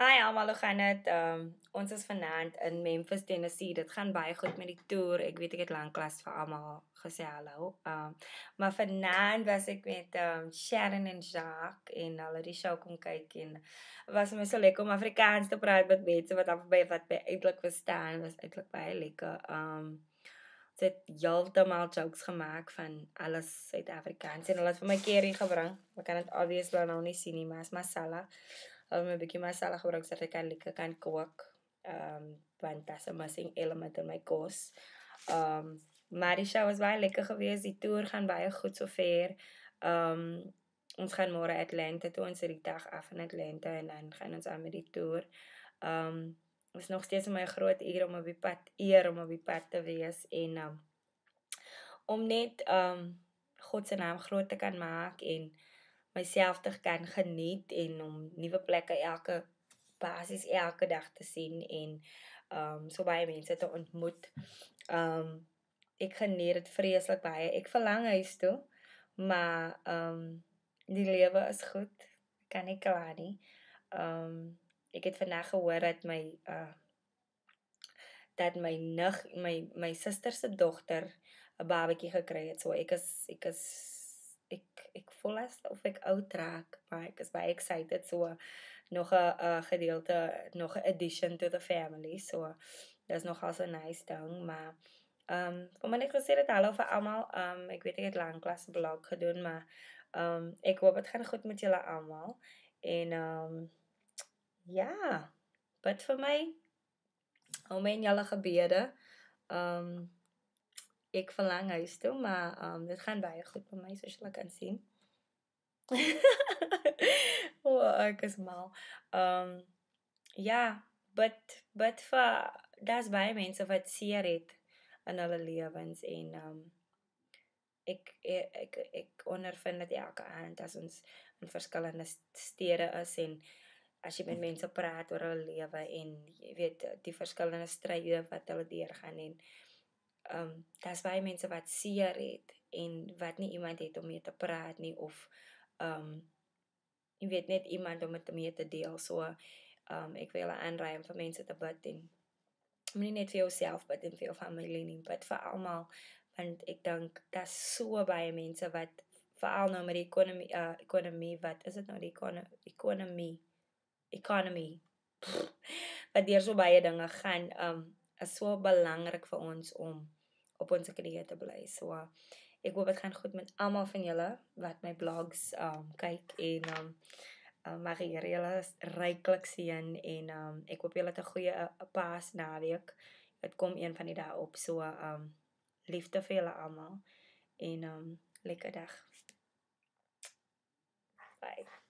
Hi almal, hoe gaan dit? Ehm um, ons is vanaand in Memphis, Tennessee. Dit gaan baie goed met die toer. Ek weet ek het lank klas vir almal gesê hallo. Ehm um, maar vanaand was ek met ehm um, Sharon en Jacques en hulle die show kom kyk en was my so lekker om Afrikaans te praat met mense wat af by wat by eintlik verstaan was eintlik baie lekker. Ehm um, het heeltemal jokes gemaak van alles Suid-Afrikaans en hulle het vir my curry gebring. Ek kan dit obviously nou nie sien nie, maar is masala. Hulle het my bietjie myself gebruik sodat ek kan lekker kan kook. Ehm um, want dit is 'n missing element in my kos. Ehm um, maar die show was baie lekker geweest. Die toer gaan baie goed sover. Ehm um, ons gaan môre Atlanta toe ons ry dag af in Atlanta en dan gaan ons aan met die toer. Ehm um, is nog steeds my groot eer om op die pad eer om op die pad te wees en um, om net ehm um, God se naam groot te kan maak en myself te kan geniet en om nuwe plekke elke basis elke dag te sien en um so baie mense te ontmoet. Um ek geniet dit vreeslik baie. Ek verlang huis toe, maar um die lewe is goed. Kan nie kla nie. Um ek het vandag gehoor dat my uh dat my nig my my suster se dogter 'n babatjie gekry het. So ek is ek is ek voel asof ek oud raak, maar ek is baie excited so nog 'n gedeelte, nog 'n addition to the family. So dis nog also 'n nice ding, maar ehm um, om my net gesê dit hallo vir almal. Ehm um, ek weet ek het lank klas blog gedoen, maar ehm um, ek hoop dit gaan goed met julle almal. En ehm um, ja, yeah. bid vir my. Hou my in julle gebede. Ehm um, ek verlang huis toe, maar um ehm, dit gaan baie goed vir my soos julle kan sien. o, oh, ek is mal. Um ja, but but for daar's baie mense wat seer het in hulle lewens en um ehm, ek ek ek, ek ondervind dit elke aand as ons in verskillende stede is en as jy met mense praat oor hulle lewe en jy weet die verskillende stryde wat hulle deurgaan en ehm um, dis baie mense wat seer het en wat nie iemand het om mee te praat nie of ehm um, jy weet net iemand om dit mee te deel. So ehm um, ek wil aanraai om vir mense te bid en moenie net vir jouself bid en vir jou familie nie, bid vir almal want ek dink daar's so baie mense wat veral nou met die ekonomie eh uh, ekonomie wat is dit nou die ekonomie ekonomie ekonomie wat deur so baie dinge gaan ehm um, is so belangrik vir ons om op ons kreatiwiteit te bly. So ek hoop dit gaan goed met almal van julle wat my blogs um kyk en um uh, Marie Rela ryklik seën en um ek hoop julle het 'n goeie uh, paas naweek. Dit kom een van die dae op. So um liefde vir julle almal en um lekker dag. Bye.